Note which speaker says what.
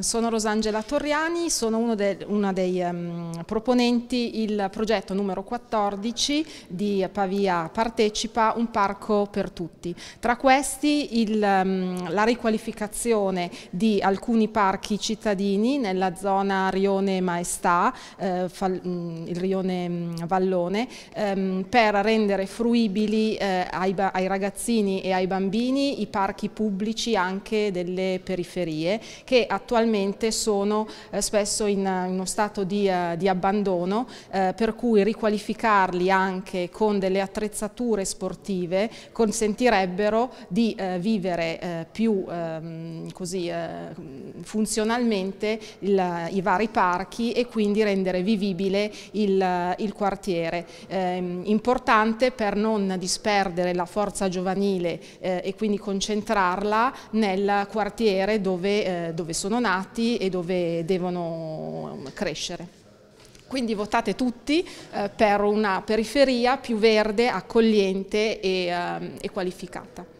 Speaker 1: Sono Rosangela Torriani, sono de, una dei um, proponenti il progetto numero 14 di Pavia Partecipa, un parco per tutti. Tra questi il, um, la riqualificazione di alcuni parchi cittadini nella zona Rione Maestà, eh, fal, mm, il Rione mm, Vallone, ehm, per rendere fruibili eh, ai, ai ragazzini e ai bambini i parchi pubblici anche delle periferie che attualmente attualmente sono eh, spesso in, in, uno stato di, uh, di abbandono, eh, per cui riqualificarli anche con delle attrezzature sportive consentirebbero di eh, vivere eh, più ehm, così, eh, funzionalmente il, i vari parchi e quindi rendere vivibile il, il quartiere. Ehm, importante per non disperdere la forza giovanile e quindi concentrarla nel quartiere dove, dove sono nati e dove devono crescere. Quindi votate tutti eh, per una periferia più verde, accogliente e, eh, e qualificata.